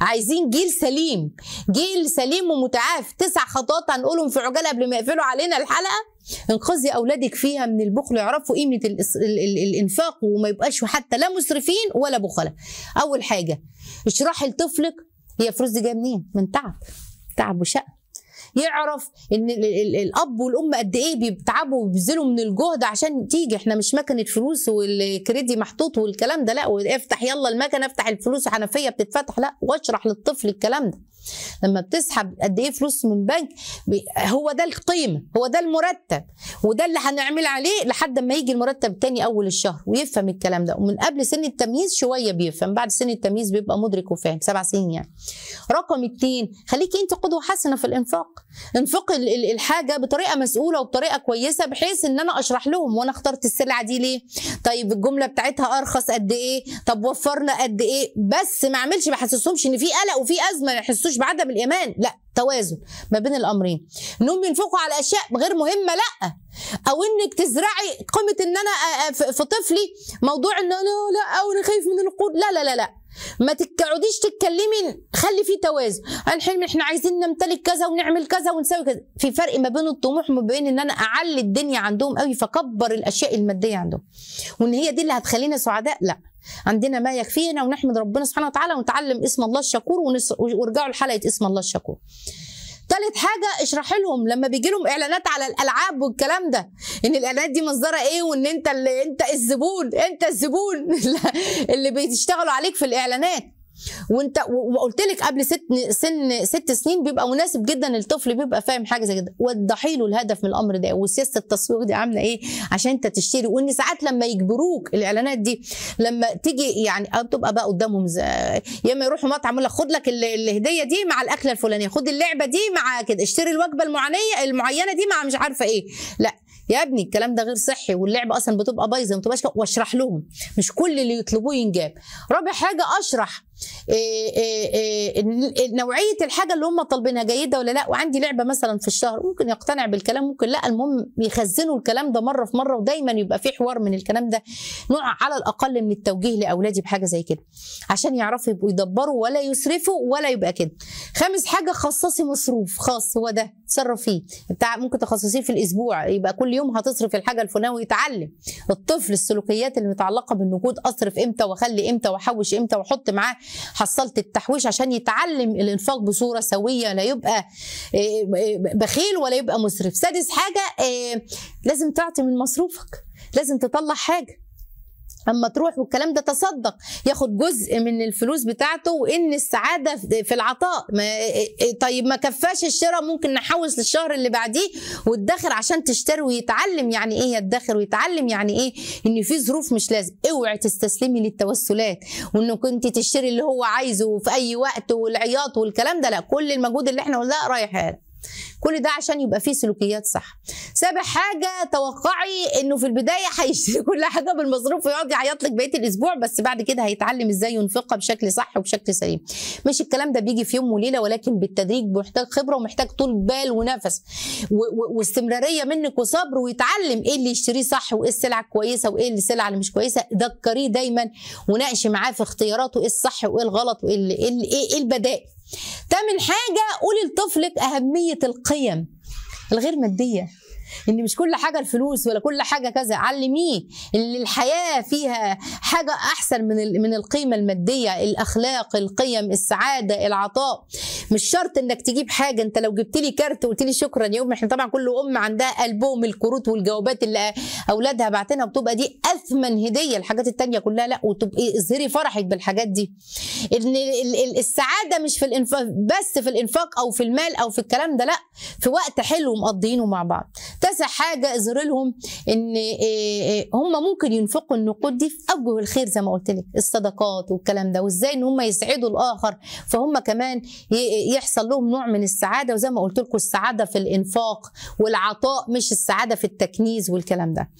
عايزين جيل سليم جيل سليم ومتعاف تسع خطوات هنقولهم في عجاله قبل ما يقفلوا علينا الحلقه انقذي اولادك فيها من البخل يعرفوا قيمه الانفاق وما يبقاش حتى لا مسرفين ولا بخلاء اول حاجه اشرحي لطفلك هي فلوس دي جايه منين من تعب تعب وشقى يعرف ان الاب والام قد ايه بيتعبوا وبيبذلوا من الجهد عشان تيجي احنا مش مكنه فلوس والكريدي محطوط والكلام ده لا افتح يلا المكنه افتح الفلوس حنفيه بتتفتح لا واشرح للطفل الكلام ده لما بتسحب قد ايه فلوس من بنك هو ده القيمه هو ده المرتب وده اللي هنعمل عليه لحد ما يجي المرتب الثاني اول الشهر ويفهم الكلام ده ومن قبل سن التمييز شويه بيفهم بعد سن التمييز بيبقى مدرك وفاهم سبع سنين يعني رقم اتنين خليكي انت قدوه حسنه في الانفاق انفقي الحاجه بطريقه مسؤوله وبطريقه كويسه بحيث ان انا اشرح لهم وانا اخترت السلعه دي ليه طيب الجمله بتاعتها ارخص قد ايه طب وفرنا قد ايه بس ما اعملش ما احسسهمش ان في قلق وفي ازمه ما يحسوش مش بعدم الايمان لا توازن ما بين الامرين انهم ينفقوا على اشياء غير مهمه لا او انك تزرعي قيمه ان انا آه، آه، في طفلي موضوع ان انا لا او انا خايف من القول لا لا لا لا ما تقعديش تتكلمي خلي في توازن الحلم احنا عايزين نمتلك كذا ونعمل كذا ونسوي كذا في فرق ما بين الطموح وما بين ان انا اعلي الدنيا عندهم قوي فكبر الاشياء الماديه عندهم وان هي دي اللي هتخلينا سعداء لا عندنا ما يكفينا ونحمد ربنا سبحانه وتعالى ونتعلم اسم الله الشكور ونرجعوا وارجعوا لحلقه اسم الله الشكور ثالث حاجه اشرح لهم لما بيجي لهم اعلانات على الالعاب والكلام ده ان الاعلانات دي مصدرها ايه وان انت اللي انت الزبون انت الزبون اللي بيشتغلوا عليك في الاعلانات وانت وقلت لك قبل ست سن ست سنين بيبقى مناسب جدا الطفل بيبقى فاهم حاجه زي كده وضحي له الهدف من الامر ده وسياسه التسويق دي عامله ايه عشان انت تشتري وان ساعات لما يجبروك الاعلانات دي لما تيجي يعني او تبقى بقى قدامهم يا اما يروحوا مطعم يقول لك خد لك الهديه دي مع الاكله الفلانيه خد اللعبه دي مع كده اشتري الوجبه المعينه المعينه دي مع مش عارفه ايه لا يا ابني الكلام ده غير صحي واللعبه اصلا بتبقى بايظه ما واشرح لهم مش كل اللي يطلبوه ينجاب رابع حاجه اشرح إيه، إيه، إيه، نوعيه الحاجه اللي هم طالبينها جيده ولا لا وعندي لعبه مثلا في الشهر ممكن يقتنع بالكلام ممكن لا المهم يخزنوا الكلام ده مره في مره ودايما يبقى في حوار من الكلام ده نوع على الاقل من التوجيه لاولادي بحاجه زي كده عشان يعرفوا يبقوا يدبروا ولا يسرفوا ولا يبقى كده خامس حاجه خصصي مصروف خاص هو ده تصرف فيه بتاع ممكن تخصصيه في الاسبوع يبقى كل يوم هتصرف الحاجه الفلانيه ويتعلم الطفل السلوكيات المتعلقه بالنقود اصرف امتى واخلي امتى واحوش امتى واحط معاه حصلت التحويش عشان يتعلم الانفاق بصوره سويه لا يبقى آه، آه، بخيل ولا يبقى مسرف سادس حاجه آه، لازم تعطي من مصروفك لازم تطلع حاجه اما تروح والكلام ده تصدق ياخد جزء من الفلوس بتاعته وان السعاده في العطاء ما إيه، طيب ما كفاش الشراء ممكن نحوس للشهر اللي بعديه وادخر عشان تشتري ويتعلم يعني ايه يدخر ويتعلم يعني ايه ان في ظروف مش لازم اوعي تستسلمي للتوسلات وانك انت تشتري اللي هو عايزه في اي وقت والعياط والكلام ده لا كل المجهود اللي احنا قلناه رايح كل ده عشان يبقى فيه سلوكيات صح سابع حاجه توقعي انه في البدايه هيشتري كل حاجه بالمصروف ويقعد يعيط لك بقيه الاسبوع بس بعد كده هيتعلم ازاي ينفقها بشكل صح وبشكل سليم مش الكلام ده بيجي في يوم وليله ولكن بالتدريج محتاج خبره ومحتاج طول بال ونفس واستمراريه منك وصبر ويتعلم ايه اللي يشتريه صح وايه السلعه الكويسه وايه السلعه اللي مش كويسه ذكريه دايما وناقشي معاه في اختياراته ايه الصح وايه الغلط وايه إيه, ايه البدائل تامن حاجه قولي لطفلك اهميه القيم الغير ماديه ان مش كل حاجه الفلوس ولا كل حاجه كذا علميه ان الحياه فيها حاجه احسن من من القيمه الماديه الاخلاق القيم السعاده العطاء مش شرط انك تجيب حاجه انت لو جبت لي كارت وقلت لي شكرا يا ام احنا طبعا كل ام عندها البوم الكروت والجوابات اللي اولادها بعتنها بتبقى دي اثمن هديه الحاجات التانية كلها لا وتبقي اظهري فرحك بالحاجات دي ان السعاده مش في الانفاق بس في الانفاق او في المال او في الكلام ده لا في وقت حلو مقضينه مع بعض كذا حاجه اظهر لهم ان آه، آه، هم ممكن ينفقوا النقود دي في اوجه الخير زي ما قلت لك الصدقات والكلام ده وازاي ان هم يسعدوا الاخر فهم كمان يحصل لهم نوع من السعاده وزي ما قلت لكم السعاده في الانفاق والعطاء مش السعاده في التكنيز والكلام ده